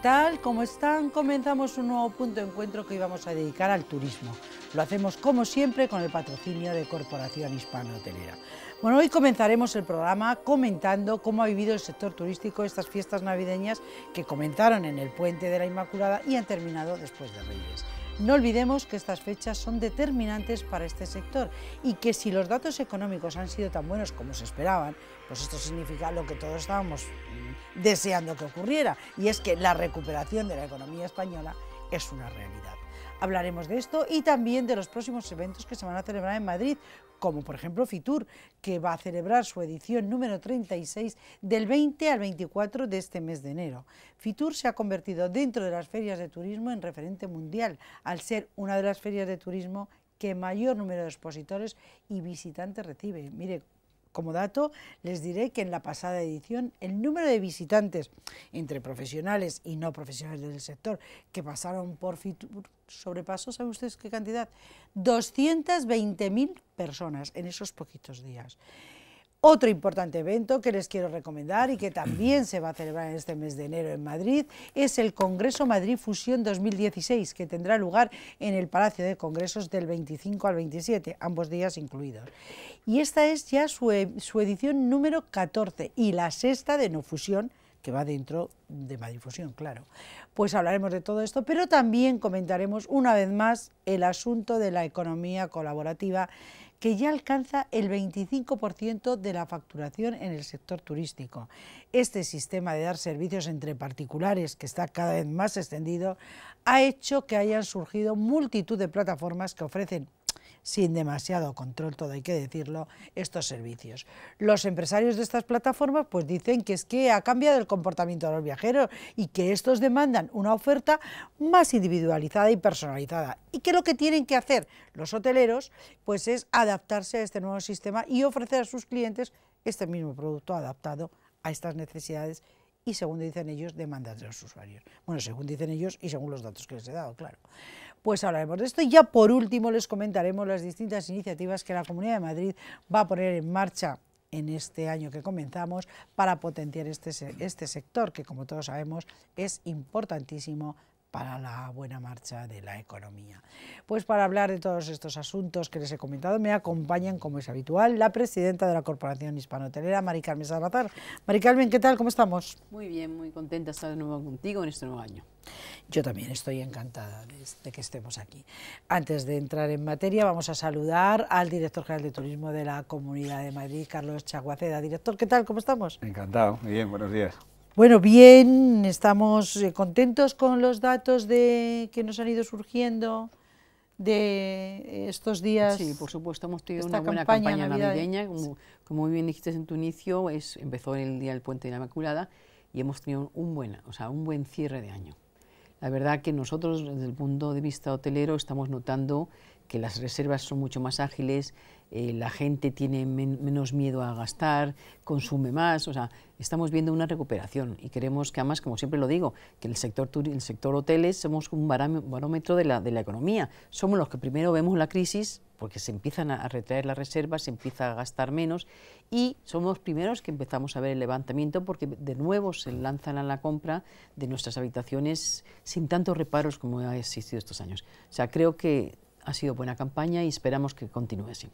tal? ¿Cómo están? Comenzamos un nuevo punto de encuentro que íbamos a dedicar al turismo. Lo hacemos como siempre con el patrocinio de Corporación Hispano Hotelera. Bueno, hoy comenzaremos el programa comentando cómo ha vivido el sector turístico estas fiestas navideñas que comenzaron en el Puente de la Inmaculada y han terminado después de Reyes. No olvidemos que estas fechas son determinantes para este sector y que si los datos económicos han sido tan buenos como se esperaban, pues esto significa lo que todos estábamos deseando que ocurriera, y es que la recuperación de la economía española es una realidad. Hablaremos de esto y también de los próximos eventos que se van a celebrar en Madrid, como por ejemplo Fitur, que va a celebrar su edición número 36 del 20 al 24 de este mes de enero. Fitur se ha convertido dentro de las ferias de turismo en referente mundial, al ser una de las ferias de turismo que mayor número de expositores y visitantes recibe. Mire, como dato, les diré que en la pasada edición el número de visitantes entre profesionales y no profesionales del sector que pasaron por Fitur sobrepasó, ¿saben ustedes qué cantidad? 220.000 personas en esos poquitos días. Otro importante evento que les quiero recomendar y que también se va a celebrar en este mes de enero en Madrid es el Congreso Madrid Fusión 2016, que tendrá lugar en el Palacio de Congresos del 25 al 27, ambos días incluidos. Y esta es ya su, e, su edición número 14 y la sexta de No Fusión, que va dentro de Madrid Fusión, claro. Pues hablaremos de todo esto, pero también comentaremos una vez más el asunto de la economía colaborativa que ya alcanza el 25% de la facturación en el sector turístico. Este sistema de dar servicios entre particulares, que está cada vez más extendido, ha hecho que hayan surgido multitud de plataformas que ofrecen sin demasiado control, todo hay que decirlo, estos servicios. Los empresarios de estas plataformas pues dicen que es que ha cambiado el comportamiento de los viajeros y que estos demandan una oferta más individualizada y personalizada y que lo que tienen que hacer los hoteleros pues es adaptarse a este nuevo sistema y ofrecer a sus clientes este mismo producto adaptado a estas necesidades y según dicen ellos, demanda de los usuarios. Bueno, según dicen ellos y según los datos que les he dado, claro. Pues hablaremos de esto y ya por último les comentaremos las distintas iniciativas que la Comunidad de Madrid va a poner en marcha en este año que comenzamos para potenciar este, este sector que, como todos sabemos, es importantísimo para la buena marcha de la economía. Pues para hablar de todos estos asuntos que les he comentado, me acompañan, como es habitual, la presidenta de la Corporación Hispano-Hotelera... Mari Carmen Salazar. Mari Carmen, ¿qué tal? ¿Cómo estamos? Muy bien, muy contenta de estar de nuevo contigo en este nuevo año. Yo también estoy encantada de, de, que estemos aquí. Antes de entrar en materia, vamos a saludar al director general de turismo de la Comunidad de Madrid, Carlos Chaguaceda. Director, ¿qué tal? ¿Cómo estamos? Encantado, muy bien, buenos días. Bueno, bien, estamos eh, contentos con los datos de, que nos han ido surgiendo de estos días. Sí, por supuesto, hemos tenido una buena campaña, navideña, como, muy bien dijiste en tu inicio, es, empezó el día del Puente de la Inmaculada y hemos tenido un buen, o sea, un buen cierre de año. La verdad que nosotros desde el punto de vista hotelero estamos notando que las reservas son mucho más ágiles, eh, la gente tiene menos miedo a gastar, consume más, o sea, estamos viendo una recuperación y queremos que además, como siempre lo digo, que el sector, el sector hoteles somos un barómetro de la, de la economía, somos los que primero vemos la crisis porque se empiezan a, retraer las reservas, se empieza a gastar menos y somos los primeros que empezamos a ver el levantamiento porque de nuevo se lanzan a la compra de nuestras habitaciones sin tantos reparos como ha existido estos años. O sea, creo que ha sido buena campaña y esperamos que continúe así.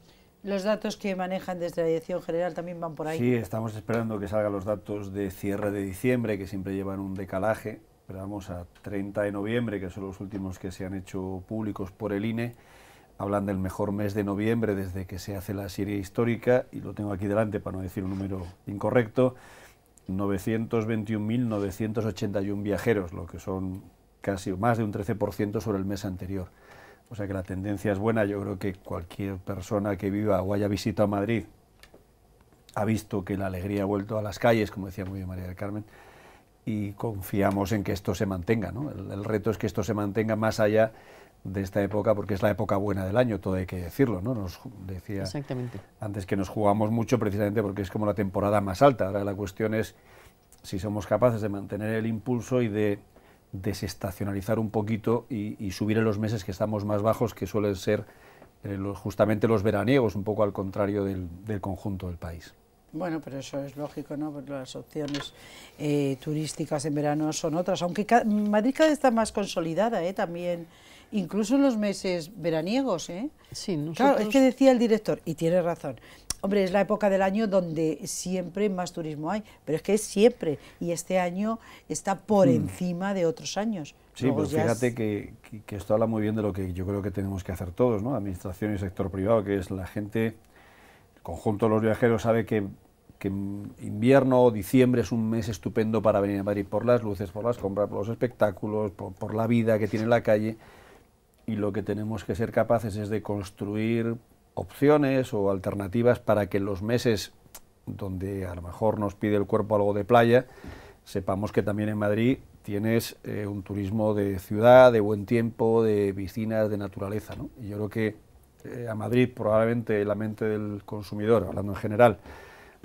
Los datos que manejan desde la Dirección General también van por ahí. Sí, estamos esperando que salgan los datos de cierre de diciembre, que siempre llevan un decalaje. pero vamos a 30 de noviembre, que son los últimos que se han hecho públicos por el INE. Hablan del mejor mes de noviembre desde que se hace la serie histórica, y lo tengo aquí delante para no decir un número incorrecto, 921.981 viajeros, lo que son casi más de un 13% sobre el mes anterior. O sea que la tendencia es buena. Yo creo que cualquier persona que viva o haya visitado Madrid ha visto que la alegría ha vuelto a las calles, como decía muy bien María del Carmen, y confiamos en que esto se mantenga. ¿no? El, reto es que esto se mantenga más allá de esta época, porque es la época buena del año, todo hay que decirlo. ¿no? Nos decía Exactamente. antes que nos jugamos mucho precisamente porque es como la temporada más alta. Ahora la cuestión es si somos capaces de mantener el impulso y de desestacionalizar un poquito y, subir en los meses que estamos más bajos, que suelen ser eh, los, justamente los veraniegos, un poco al contrario del, conjunto del país. Bueno, pero eso es lógico, ¿no? Porque las opciones eh, turísticas en verano son otras, aunque Madrid cada vez está más consolidada ¿eh? también, incluso en los meses veraniegos. ¿eh? Sí, nosotros... Claro, es que decía el director, y tiene razón, Hombre, es la época del año donde siempre más turismo hay, pero es que es siempre, y este año está por hmm. encima de otros años. Sí, pues fíjate que, esto habla muy bien de lo que yo creo que tenemos que hacer todos, ¿no? Administración y sector privado, que es la gente, el conjunto de los viajeros sabe que, invierno o diciembre es un mes estupendo para venir a Madrid por las luces, por las compras, por los espectáculos, por, por la vida que tiene la calle, y lo que tenemos que ser capaces es de construir opciones o alternativas para que en los meses donde a lo mejor nos pide el cuerpo algo de playa, sepamos que también en Madrid tienes eh, un turismo de ciudad, de buen tiempo, de piscinas, de naturaleza. Y yo creo que eh, a Madrid probablemente la mente del consumidor, hablando en general,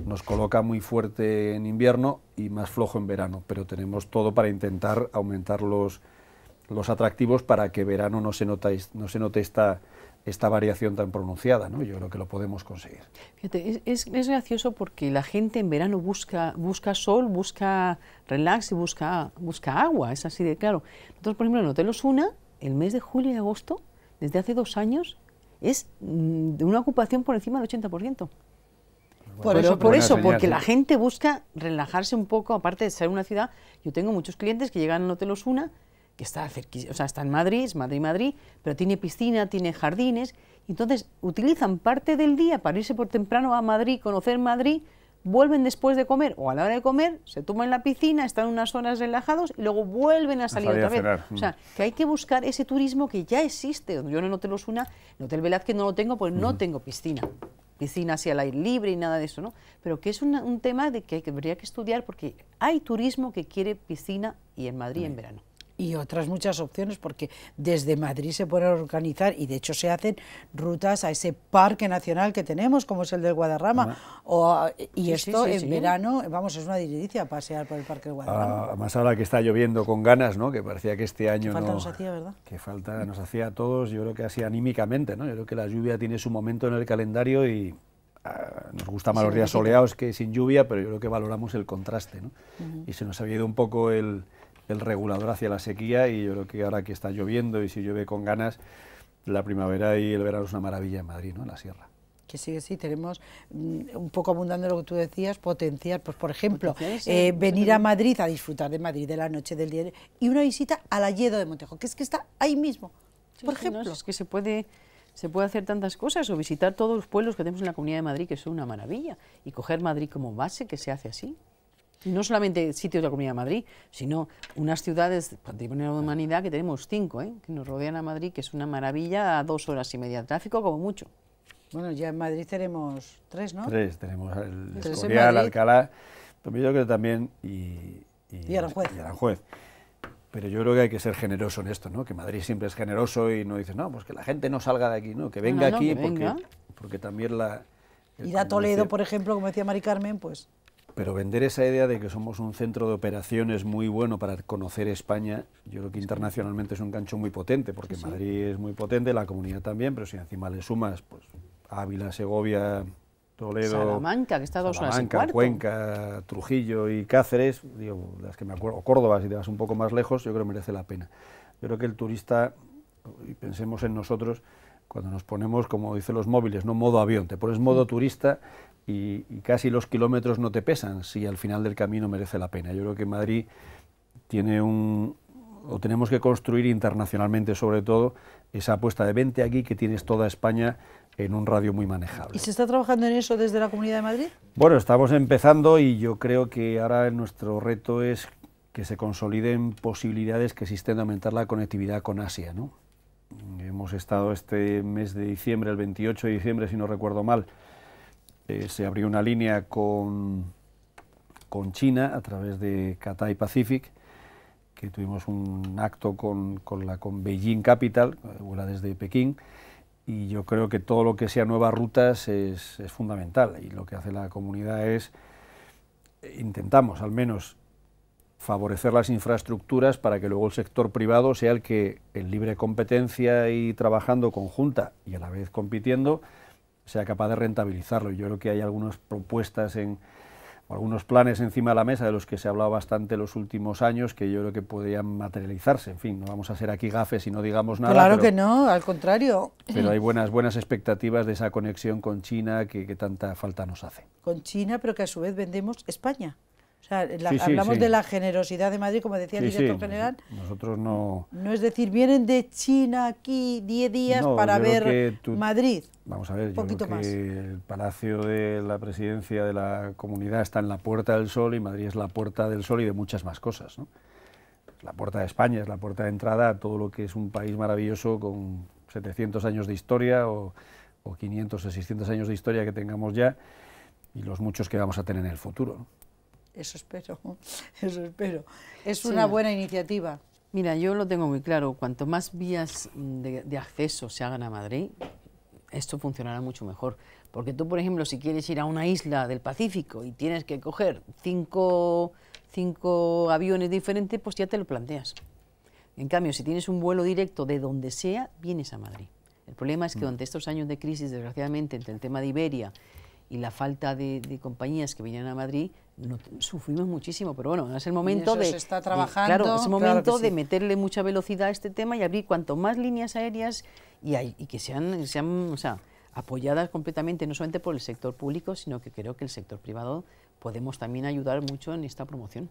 nos coloca muy fuerte en invierno y más flojo en verano, pero tenemos todo para intentar aumentar los, los atractivos para que verano no se, nota, no se note esta esta variación tan pronunciada, ¿no? yo creo que lo podemos conseguir. Fíjate, es, gracioso porque la gente en verano busca, busca sol, busca relax y busca, busca agua, es así de claro. Nosotros, por ejemplo, en Hotel Osuna, el mes de julio y agosto, desde hace dos años, es mm, de una ocupación por encima del 80%. Por eso, por eso porque la gente busca relajarse un poco, aparte de ser una ciudad. Yo tengo muchos clientes que llegan a Hotel Osuna que está, o sea, está en Madrid, es Madrid-Madrid, pero tiene piscina, tiene jardines, entonces utilizan parte del día para irse por temprano a Madrid, conocer Madrid, vuelven después de comer o a la hora de comer, se toman la piscina, están unas horas relajados y luego vuelven a salir otra vez. O mm. sea, que hay que buscar ese turismo que ya existe. Yo en el Hotel una el Hotel Velázquez no lo tengo pues no mm. tengo piscina. Piscina así al aire libre y nada de eso, ¿no? Pero que es un tema de que, habría que estudiar porque hay turismo que quiere piscina y en Madrid mm. en verano y otras muchas opciones, porque desde Madrid se pueden organizar, y de hecho se hacen rutas a ese parque nacional que tenemos, como es el del Guadarrama, o, y esto en verano, vamos, es una delicia pasear por el parque del Guadarrama. Ah, más ahora que está lloviendo con ganas, ¿no? que parecía que este año... Que falta nos hacía, ¿verdad? Que falta nos hacía a todos, yo creo que así anímicamente, ¿no? yo creo que la lluvia tiene su momento en el calendario y ah, nos gusta más los días soleados que sin lluvia, pero yo creo que valoramos el contraste, ¿no? Y se nos ha ido un poco el, el regulador hacia la sequía y yo creo que ahora que está lloviendo y si llueve con ganas, la primavera y el verano es una maravilla en Madrid, ¿no? en la sierra. Que sí, que sí, tenemos mm, un poco abundando lo que tú decías, potenciar, pues por ejemplo, eh, venir a Madrid a disfrutar de Madrid, de la noche, del día, y una visita al Alledo de Montejo, que es que está ahí mismo, por ejemplo. es que se puede se puede hacer tantas cosas o visitar todos los pueblos que tenemos en la Comunidad de Madrid, que es una maravilla, y coger Madrid como base, que se hace así no solamente sitios de la Comunidad de Madrid, sino unas ciudades, Patrimonio de la Humanidad, que tenemos cinco, ¿eh? que nos rodean a Madrid, que es una maravilla, a dos horas y media de tráfico como mucho. Bueno, ya en Madrid tenemos tres, ¿no? Tres, tenemos el Alcalá, Tomillo, también y, Aranjuez. Pero yo creo que hay que ser generoso en esto, ¿no? Que Madrid siempre es generoso y no dices, no, pues que la gente no salga de aquí, ¿no? Que venga aquí porque, también la... Y a Toledo, por ejemplo, como decía Mari Carmen, pues... Pero vender esa idea de que somos un centro de operaciones muy bueno para conocer España, yo creo que internacionalmente es un gancho muy potente, porque Madrid es muy potente, la comunidad también, pero si encima le sumas pues, Ávila, Segovia, Toledo, Salamanca, que está Cuenca, Trujillo y Cáceres, digo, las que me acuerdo, Córdoba, si te vas un poco más lejos, yo creo que merece la pena. Yo creo que el turista, y pensemos en nosotros, cuando nos ponemos, como dicen los móviles, no modo avión, te pones modo turista, y, casi los kilómetros no te pesan si al final del camino merece la pena. Yo creo que Madrid tiene un, o tenemos que construir internacionalmente sobre todo esa apuesta de 20 aquí que tienes toda España en un radio muy manejable. ¿Y se está trabajando en eso desde la Comunidad de Madrid? Bueno, estamos empezando y yo creo que ahora nuestro reto es que se consoliden posibilidades que existen de aumentar la conectividad con Asia. ¿no? Hemos estado este mes de diciembre, el 28 de diciembre, si no recuerdo mal, eh, se abrió una línea con, China a través de Cathay Pacific, que tuvimos un acto con, la con Beijing Capital, vuela desde Pekín, y yo creo que todo lo que sea nuevas rutas es, es fundamental, y lo que hace la comunidad es, intentamos al menos favorecer las infraestructuras para que luego el sector privado sea el que en libre competencia y trabajando conjunta y a la vez compitiendo sea capaz de rentabilizarlo. Yo creo que hay algunas propuestas en algunos planes encima de la mesa de los que se ha hablado bastante los últimos años que yo creo que podrían materializarse. En fin, no vamos a ser aquí gafes y no digamos nada. Claro que no, al contrario. Pero hay buenas, buenas expectativas de esa conexión con China que, que tanta falta nos hace. Con China, pero que a su vez vendemos España hablamos de la generosidad de Madrid, como decía el director general. Nosotros no... No es decir, vienen de China aquí 10 días para ver Madrid. Vamos a ver, un poquito más. el Palacio de la Presidencia de la Comunidad está en la Puerta del Sol y Madrid es la Puerta del Sol y de muchas más cosas. ¿no? La Puerta de España es la puerta de entrada a todo lo que es un país maravilloso con 700 años de historia o, 500 o 600 años de historia que tengamos ya y los muchos que vamos a tener en el futuro. Eso espero, eso espero. Es una buena iniciativa. Mira, yo lo tengo muy claro. Cuanto más vías de, acceso se hagan a Madrid, esto funcionará mucho mejor. Porque tú, por ejemplo, si quieres ir a una isla del Pacífico y tienes que coger cinco, cinco aviones diferentes, pues ya te lo planteas. En cambio, si tienes un vuelo directo de donde sea, vienes a Madrid. El problema es que mm. durante estos años de crisis, desgraciadamente, entre el tema de Iberia y la falta de, compañías que venían a Madrid, no, sufrimos muchísimo, pero bueno, es el momento de, está trabajando, claro, es el momento de meterle mucha velocidad a este tema y abrir cuanto más líneas aéreas y, que sean, sean apoyadas completamente no solamente por el sector público, sino que creo que el sector privado podemos también ayudar mucho en esta promoción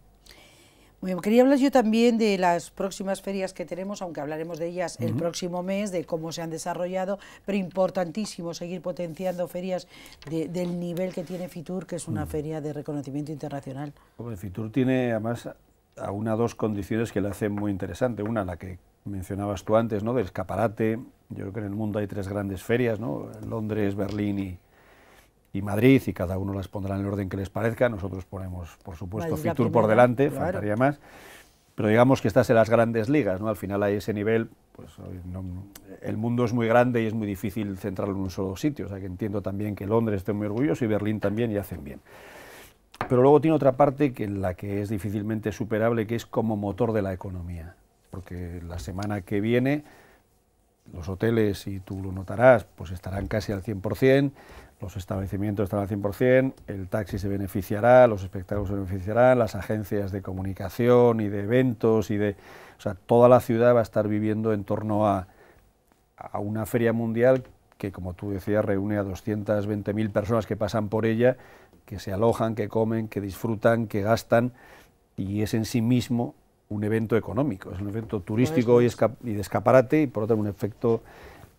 quería hablar yo también de las próximas ferias que tenemos, aunque hablaremos de ellas el próximo mes, de cómo se han desarrollado, pero importantísimo seguir potenciando ferias del nivel que tiene FITUR, que es una feria de reconocimiento internacional. FITUR tiene además a una dos condiciones que le hacen muy interesante. Una, la que mencionabas tú antes, ¿no? del escaparate. Yo creo que en el mundo hay tres grandes ferias, ¿no? Londres, Berlín y, y Madrid, y cada uno las pondrá en el orden que les parezca. Nosotros ponemos, por supuesto, Fitur por delante, faltaría más. Pero digamos que estas en las grandes ligas, ¿no? Al final hay ese nivel, pues el mundo es muy grande y es muy difícil centrarlo en un solo sitio. O sea que entiendo también que Londres esté muy orgulloso y Berlín también y hacen bien. Pero luego tiene otra parte que en la que es difícilmente superable, que es como motor de la economía. Porque la semana que viene los hoteles, y tú lo notarás, pues estarán casi al 100% los establecimientos estarán al 100%, el taxi se beneficiará, los espectáculos se beneficiarán, las agencias de comunicación y de eventos y de... O sea, toda la ciudad va a estar viviendo en torno a, una feria mundial que, como tú decías, reúne a 220.000 personas que pasan por ella, que se alojan, que comen, que disfrutan, que gastan, y es en sí mismo un evento económico, es un evento turístico y, y de escaparate, y por otro un efecto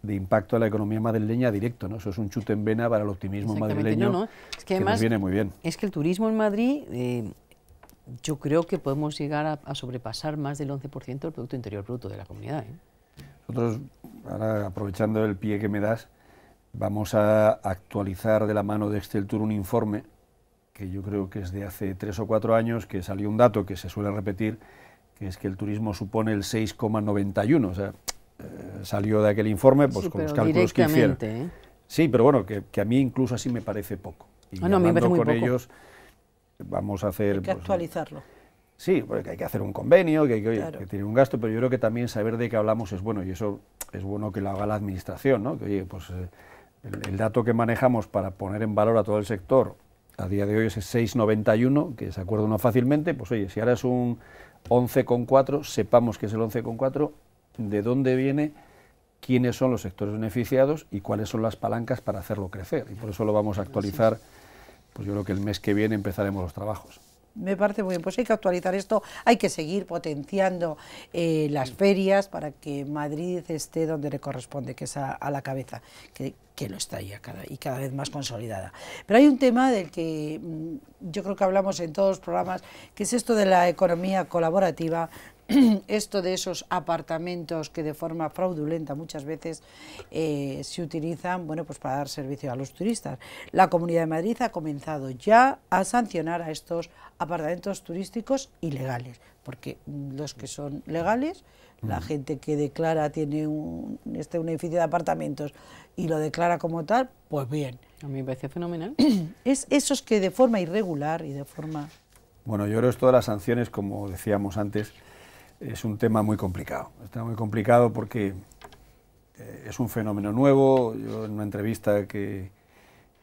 de impacto a la economía madrileña directo, ¿no? Eso es un chute en vena para el optimismo madrileño Es que, además, viene muy bien. Es que el turismo en Madrid, eh, yo creo que podemos llegar a, sobrepasar más del 11% del Producto Interior Bruto de la comunidad. ¿eh? Nosotros, ahora aprovechando el pie que me das, vamos a actualizar de la mano de Tour un informe que yo creo que es de hace tres o cuatro años, que salió un dato que se suele repetir, que es que el turismo supone el 6,91, o sea, eh, salió de aquel informe, pues con los cálculos que hicieron. ¿eh? Sí, pero bueno, que, que, a mí incluso así me parece poco. Y ah, muy con ellos, vamos a hacer... Hay que pues, actualizarlo. Sí, porque hay que hacer un convenio, que, hay que, tiene un gasto, pero yo creo que también saber de qué hablamos es bueno, y eso es bueno que lo haga la administración, ¿no? Que oye, pues eh, el, dato que manejamos para poner en valor a todo el sector a día de hoy es 6,91, que se acuerda uno fácilmente, pues oye, si ahora es un 11,4, sepamos que es el 11,4 de dónde viene, quiénes son los sectores beneficiados y cuáles son las palancas para hacerlo crecer. Y por eso lo vamos a actualizar, pues yo creo que el mes que viene empezaremos los trabajos. Me parece muy bien, pues hay que actualizar esto, hay que seguir potenciando eh, las ferias para que Madrid esté donde le corresponde, que es a, la cabeza, que, que, lo está ya y cada vez más consolidada. Pero hay un tema del que mm, yo creo que hablamos en todos los programas, que es esto de la economía colaborativa, esto de esos apartamentos que de forma fraudulenta muchas veces eh, se utilizan bueno, pues para dar servicio a los turistas. La Comunidad de Madrid ha comenzado ya a sancionar a estos apartamentos turísticos ilegales, porque mm, los que son legales, la mm. gente que declara tiene un, este, un edificio de apartamentos y lo declara como tal, pues bien. A mí me parece fenomenal. Es esos que de forma irregular y de forma... Bueno, yo creo que todas las sanciones, como decíamos antes, es un tema muy complicado. Está muy complicado porque eh, es un fenómeno nuevo. Yo en una entrevista que,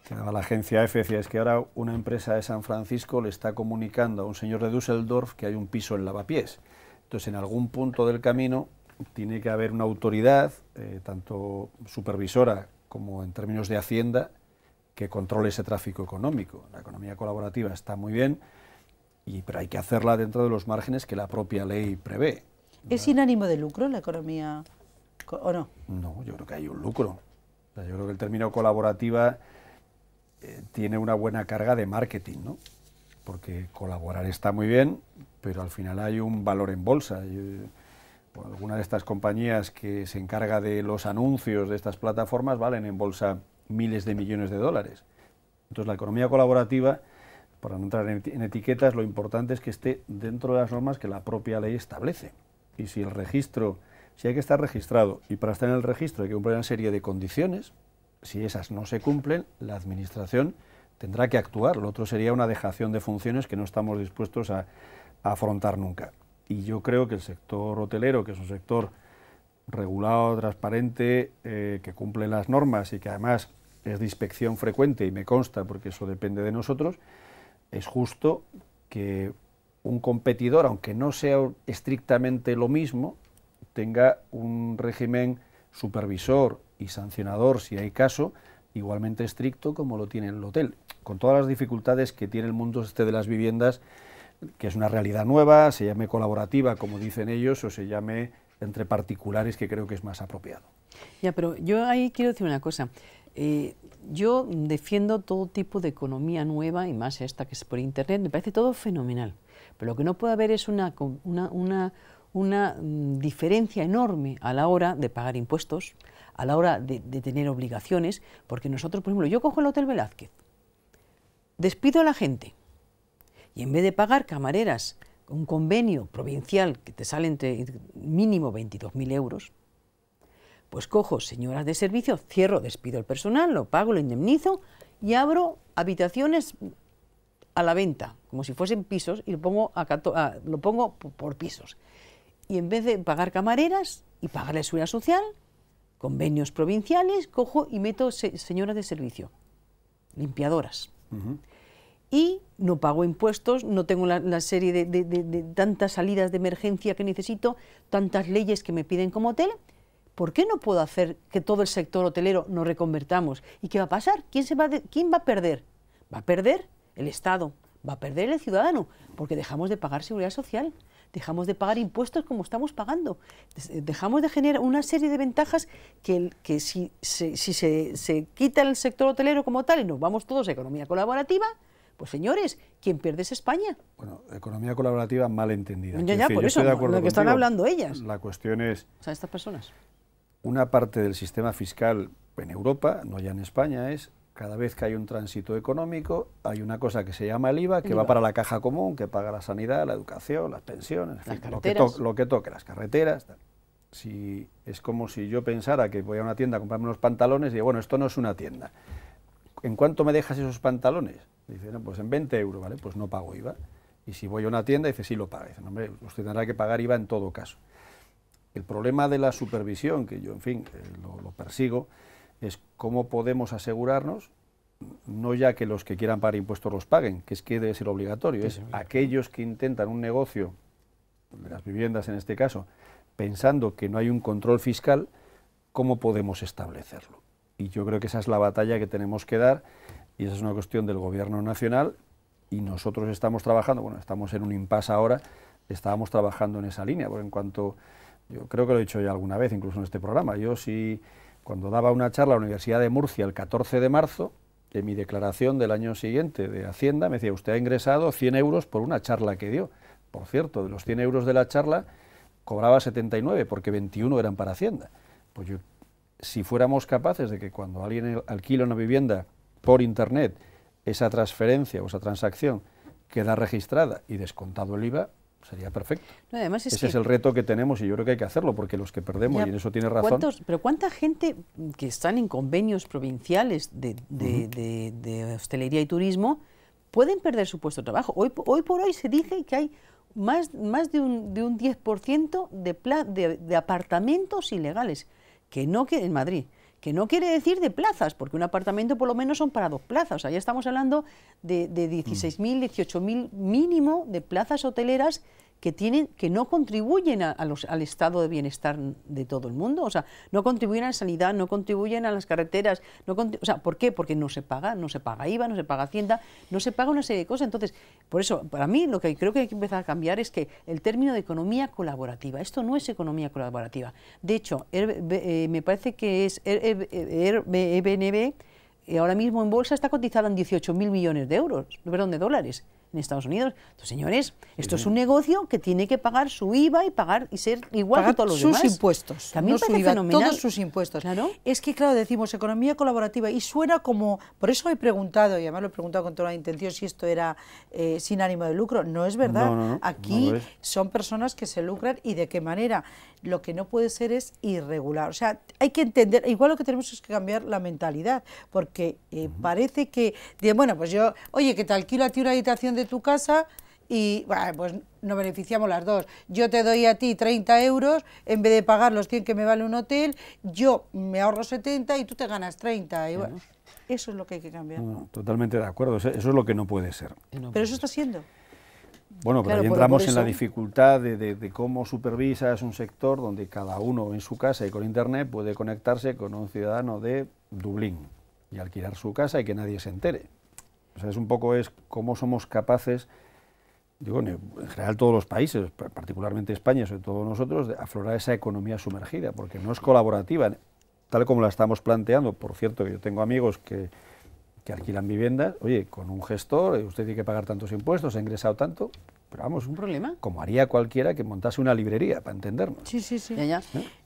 daba la agencia EFE decía, es que ahora una empresa de San Francisco le está comunicando a un señor de Düsseldorf que hay un piso en lavapiés. Entonces, en algún punto del camino tiene que haber una autoridad, eh, tanto supervisora como en términos de hacienda, que controle ese tráfico económico. La economía colaborativa está muy bien, y, pero hay que hacerla dentro de los márgenes que la propia ley prevé. ¿Es sin ánimo de lucro la economía o no? No, yo creo que hay un lucro. yo creo que el término colaborativa eh, tiene una buena carga de marketing, ¿no? Porque colaborar está muy bien, pero al final hay un valor en bolsa. algunas eh, alguna de estas compañías que se encarga de los anuncios de estas plataformas valen en bolsa miles de millones de dólares. Entonces la economía colaborativa para no entrar en etiquetas, lo importante es que esté dentro de las normas que la propia ley establece. Y si el registro, si hay que estar registrado y para estar en el registro hay que cumplir una serie de condiciones, si esas no se cumplen, la Administración tendrá que actuar. Lo otro sería una dejación de funciones que no estamos dispuestos a, afrontar nunca. Y yo creo que el sector hotelero, que es un sector regulado, transparente, eh, que cumple las normas y que además es de inspección frecuente, y me consta porque eso depende de nosotros, es justo que un competidor, aunque no sea estrictamente lo mismo, tenga un régimen supervisor y sancionador, si hay caso, igualmente estricto como lo tiene el hotel, con todas las dificultades que tiene el mundo este de las viviendas, que es una realidad nueva, se llame colaborativa, como dicen ellos, o se llame entre particulares, que creo que es más apropiado. Ya, pero yo ahí quiero decir una cosa. Eh, yo defiendo todo tipo de economía nueva y más esta que es por Internet, me parece todo fenomenal. Pero lo que no puede haber es una, una, mm, diferencia enorme a la hora de pagar impuestos, a la hora de, de tener obligaciones, porque nosotros, por ejemplo, yo cojo el Hotel Velázquez, despido a la gente y en vez de pagar camareras un convenio provincial que te sale entre mínimo 22.000 euros, pues cojo señoras de servicio, cierro, despido el personal, lo pago, lo indemnizo y abro habitaciones a la venta, como si fuesen pisos, y lo pongo, por, pisos. Y en vez de pagar camareras y pagar la seguridad social, convenios provinciales, cojo y meto señoras de servicio, limpiadoras. Y no pago impuestos, no tengo la, serie de tantas salidas de emergencia que necesito, tantas leyes que me piden como hotel, ¿por qué no puedo hacer que todo el sector hotelero nos reconvertamos? ¿Y qué va a pasar? ¿Quién, se va, ¿Quién va a perder? Va a perder el Estado, va a perder el ciudadano, porque dejamos de pagar seguridad social, dejamos de pagar impuestos como estamos pagando, eh, dejamos de generar una serie de ventajas que, que si, se, si se, quita el sector hotelero como tal y nos vamos todos a economía colaborativa, pues señores, ¿quién pierde es España. Bueno, economía colaborativa mal entendida. Ya, por eso, de lo que están hablando ellas. La cuestión es... O sea, estas personas una parte del sistema fiscal en Europa, no ya en España, es cada vez que hay un tránsito económico, hay una cosa que se llama el IVA, que va para la caja común, que paga la sanidad, la educación, las pensiones, lo, que toque, las carreteras. Si, es como si yo pensara que voy a una tienda a comprarme unos pantalones y digo, bueno, esto no es una tienda. ¿En cuánto me dejas esos pantalones? Dice, no, pues en 20 euros, ¿vale? Pues no pago IVA. Y si voy a una tienda, dice, sí lo paga. Dice, hombre, usted tendrá que pagar IVA en todo caso. El problema de la supervisión, que yo, en fin, eh, lo, persigo, es cómo podemos asegurarnos no ya que los que quieran pagar impuestos los paguen, que es que debe ser obligatorio, es aquellos que intentan un negocio, las viviendas en este caso, pensando que no hay un control fiscal, ¿cómo podemos establecerlo? Y yo creo que esa es la batalla que tenemos que dar y esa es una cuestión del gobierno nacional y nosotros estamos trabajando, bueno, estamos en un impasse ahora, estábamos trabajando en esa línea, porque en cuanto yo creo que lo he dicho ya alguna vez, incluso en este programa. Yo sí, cuando daba una charla a la Universidad de Murcia el 14 de marzo, en mi declaración del año siguiente de Hacienda, me decía, usted ha ingresado 100 euros por una charla que dio. Por cierto, de los 100 euros de la charla, cobraba 79, porque 21 eran para Hacienda. Pues yo, si fuéramos capaces de que cuando alguien alquila una vivienda por Internet, esa transferencia o esa transacción queda registrada y descontado el IVA, Sería perfecto. Ese es el reto que tenemos y yo creo que hay que hacerlo porque los que perdemos, y eso tiene razón. pero ¿cuánta gente que están en convenios provinciales de, hostelería y turismo pueden perder su puesto de trabajo? Hoy, por hoy se dice que hay más, más de, un, un 10% de, de apartamentos ilegales que no que en Madrid que no quiere decir de plazas, porque un apartamento por lo menos son para dos plazas. O sea, ya estamos hablando de, de 16.000, mm. 18.000 mínimo de plazas hoteleras que, tienen, que no contribuyen a, los, al estado de bienestar de todo el mundo. O sea, no contribuyen a la sanidad, no contribuyen a las carreteras. No o sea, ¿por qué? Porque no se paga, no se paga IVA, no se paga Hacienda, no se paga una serie de cosas. Entonces, por eso, para mí lo que creo que hay que empezar a cambiar es que el término de economía colaborativa, esto no es economía colaborativa. De hecho, me parece que es Airbnb, ahora mismo en bolsa está cotizada en 18.000 millones de euros, perdón, de dólares en Estados Unidos. Entonces, señores, esto es un negocio que tiene que pagar su IVA y pagar y ser igual a que todos los demás. Sus impuestos. ...también Todos sus impuestos. Es que, claro, decimos economía colaborativa y suena como. Por eso he preguntado, y además lo he preguntado con toda la intención, si esto era eh, sin ánimo de lucro. No es verdad. Aquí son personas que se lucran y de qué manera. Lo que no puede ser es irregular. O sea, hay que entender. Igual lo que tenemos es que cambiar la mentalidad, porque eh, parece que. bueno, pues yo. Oye, que te alquilo a ti una habitación tu casa y bueno, pues no beneficiamos las dos. Yo te doy a ti 30 euros, en vez de pagar los 100 que me vale un hotel, yo me ahorro 70 y tú te ganas 30. eso es lo que hay que cambiar. totalmente de acuerdo, eso es lo que no puede ser. pero eso está siendo. Bueno, pero ahí entramos en la dificultad de, de, cómo supervisas un sector donde cada uno en su casa y con Internet puede conectarse con un ciudadano de Dublín y alquilar su casa y que nadie se entere es un poco es cómo somos capaces, en general todos los países, particularmente España, sobre todo nosotros, de aflorar esa economía sumergida, porque no es colaborativa, tal como la estamos planteando. Por cierto, yo tengo amigos que, alquilan viviendas, oye, con un gestor, eh, usted tiene que pagar tantos impuestos, ha ingresado tanto, pero vamos, un problema. Como haría cualquiera que montase una librería, para entendernos. Sí, sí, sí. ¿Eh?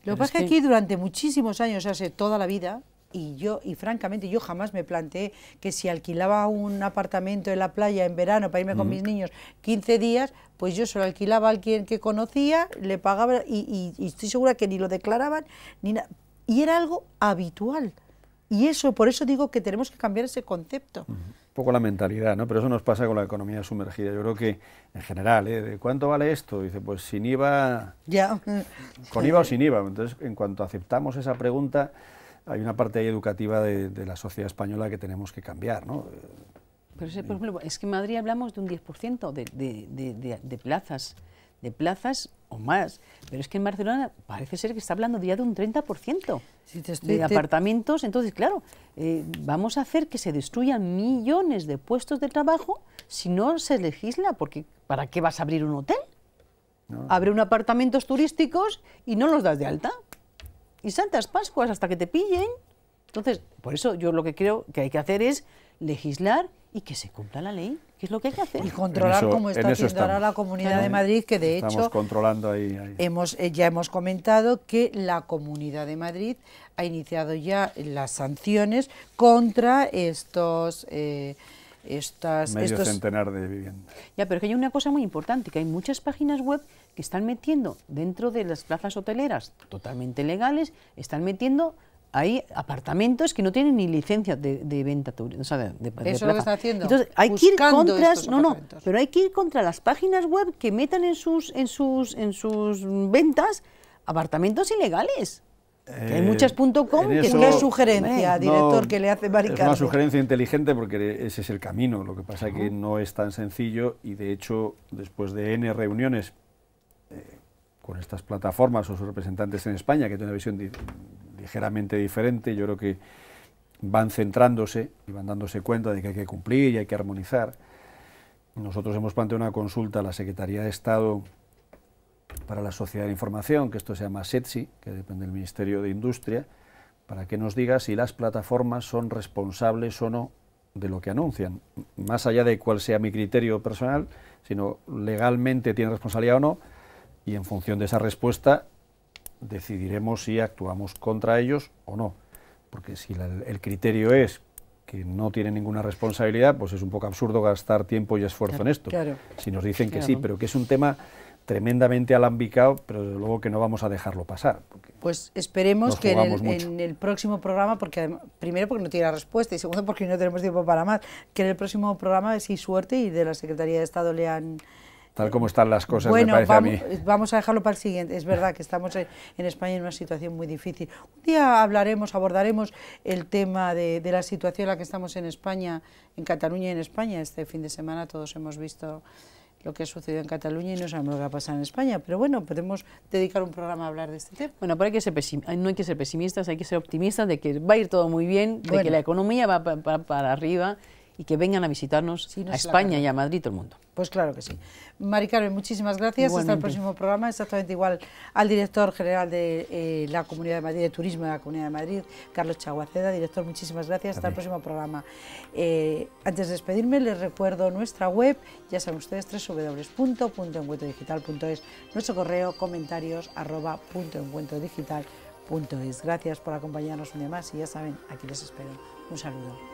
Lo que pasa es que aquí durante muchísimos años, hace toda la vida, y yo, y francamente, yo jamás me planteé que si alquilaba un apartamento en la playa en verano para irme con mis niños 15 días, pues yo solo alquilaba a alguien que conocía, le pagaba y, estoy segura que ni lo declaraban, ni nada. Y era algo habitual. Y eso, por eso digo que tenemos que cambiar ese concepto. Un poco la mentalidad, ¿no? Pero eso nos pasa con la economía sumergida. Yo creo que, en general, ¿eh? ¿De ¿cuánto vale esto? Dice, pues sin IVA... Ya. Con IVA o sin IVA. Entonces, en cuanto aceptamos esa pregunta, hay una parte educativa de, la sociedad española que tenemos que cambiar, ¿no? Pero, eh, es, que en Madrid hablamos de un 10% de, de, plazas, de plazas o más, pero es que en Barcelona parece ser que está hablando ya de un 30% por te de apartamentos, entonces, claro, eh, vamos a hacer que se destruyan millones de puestos de trabajo si no se legisla, porque ¿para qué vas a abrir un hotel? Abre un apartamentos turísticos y no los das de alta y Santas Pascuas hasta que te pillen. Entonces, por eso yo lo que creo que hay que hacer es legislar y que se cumpla la ley, que es lo que hay que hacer. Y controlar cómo está haciendo ahora la Comunidad de Madrid, que de hecho estamos controlando ahí, Hemos, eh, ya hemos comentado que la Comunidad de Madrid ha iniciado ya las sanciones contra estos... Eh, estas, Medio centenar de viviendas. Ya, pero es que hay una cosa muy importante, que hay muchas páginas web que están metiendo dentro de las plazas hoteleras totalmente legales, están metiendo ahí apartamentos que no tienen ni licencia de, venta o sea, de, Eso es lo que está haciendo. Entonces, hay que ir contra, no, no, pero hay que ir contra las páginas web que metan en sus, en sus, en sus ventas apartamentos ilegales. hay eh, muchas.com que es sugerencia, director, que le hace maricar. Es una sugerencia inteligente porque ese es el camino. Lo que pasa es que no es tan sencillo y de hecho, después de N reuniones con estas plataformas o sus representantes en España, que tienen una visión ligeramente diferente, yo creo que van centrándose y van dándose cuenta de que hay que cumplir y hay que armonizar. Nosotros hemos planteado una consulta a la Secretaría de Estado para la Sociedad de Información, que esto se llama SETSI, que depende del Ministerio de Industria, para que nos diga si las plataformas son responsables o no de lo que anuncian, más allá de cuál sea mi criterio personal, sino legalmente tiene responsabilidad o no, y en función de esa respuesta decidiremos si actuamos contra ellos o no. Porque si el criterio es que no tiene ninguna responsabilidad, pues es un poco absurdo gastar tiempo y esfuerzo en esto. Si nos dicen que sí, pero que es un tema tremendamente alambicado, pero luego que no vamos a dejarlo pasar. Pues esperemos que en el, próximo programa, porque primero porque no tiene respuesta y segundo porque no tenemos tiempo para más, que en el próximo programa, si suerte y de la Secretaría de Estado le han tal como están las cosas, me parece vamos, a mí. Eh, vamos a dejarlo para el siguiente. Es verdad que estamos en, España en una situación muy difícil. Un día hablaremos, abordaremos el tema de, la situación en la que estamos en España, en Cataluña y en España. Este fin de semana todos hemos visto lo que ha sucedido en Cataluña y no sabemos lo que va a pasar en España. Pero bueno, podemos dedicar un programa a hablar de este tema. Bueno, pero hay que ser eh, no hay que ser pesimistas, hay que ser optimistas de que va a ir todo muy bien, de que la economía va para arriba y que vengan a visitarnos a España y a Madrid todo el mundo. Pues claro que sí. Mari Carmen, muchísimas gracias. Hasta el próximo programa, exactamente igual al director general de eh, la Comunidad de Madrid, de Turismo de la Comunidad de Madrid, Carlos Chaguaceda. Director, muchísimas gracias. Hasta el próximo programa. Eh, antes de despedirme, les recuerdo nuestra web, ya saben ustedes, www.encuentrodigital.es, nuestro correo, comentarios, arroba, punto, punto es. Gracias por acompañarnos un día más y ya saben, aquí les espero. Un saludo.